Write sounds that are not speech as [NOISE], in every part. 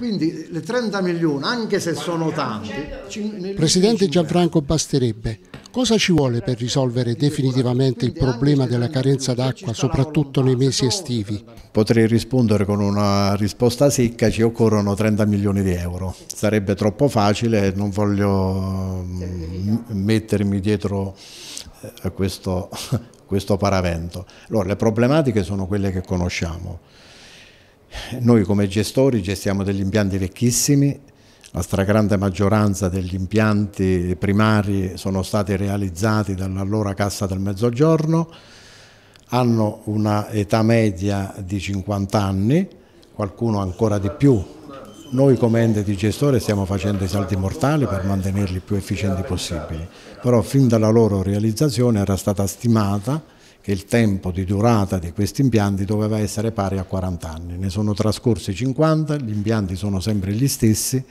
Quindi le 30 milioni, anche se sono tanti... Presidente Gianfranco Basterebbe, cosa ci vuole per risolvere definitivamente il problema della carenza d'acqua, soprattutto nei mesi estivi? Potrei rispondere con una risposta secca, ci occorrono 30 milioni di euro. Sarebbe troppo facile, non voglio mm, mettermi dietro eh, a questo, [LAUGHS] a questo paravento. Allora, le problematiche sono quelle che conosciamo noi come gestori gestiamo degli impianti vecchissimi, la stragrande maggioranza degli impianti primari sono stati realizzati dall'allora Cassa del Mezzogiorno, hanno una età media di 50 anni, qualcuno ancora di più. Noi come ente di gestore stiamo facendo i salti mortali per mantenerli più efficienti possibili, però fin dalla loro realizzazione era stata stimata il tempo di durata di questi impianti doveva essere pari a 40 anni. Ne sono trascorsi 50, gli impianti sono sempre gli stessi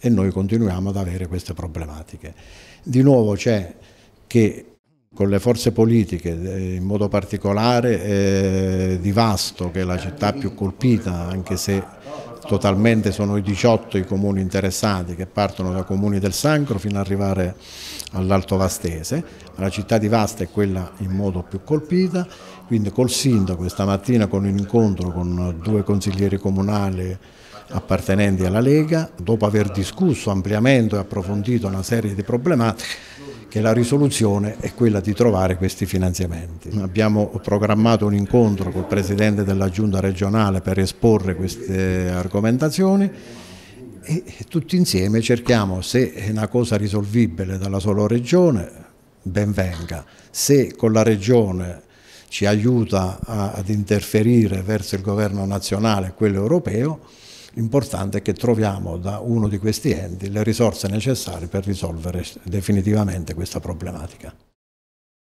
e noi continuiamo ad avere queste problematiche. Di nuovo c'è che con le forze politiche, eh, in modo particolare eh, di Vasto, che è la città più colpita, anche se totalmente sono i 18 i comuni interessati che partono da comuni del Sancro fino ad arrivare all'Alto Vastese, la città di Vasta è quella in modo più colpita, quindi col sindaco stamattina con un incontro con due consiglieri comunali appartenenti alla Lega, dopo aver discusso ampliamente e approfondito una serie di problematiche, che la risoluzione è quella di trovare questi finanziamenti. Abbiamo programmato un incontro col Presidente della Giunta regionale per esporre queste argomentazioni e tutti insieme cerchiamo se è una cosa risolvibile dalla sola regione, ben venga, se con la regione ci aiuta a, ad interferire verso il governo nazionale e quello europeo, L'importante è che troviamo da uno di questi enti le risorse necessarie per risolvere definitivamente questa problematica.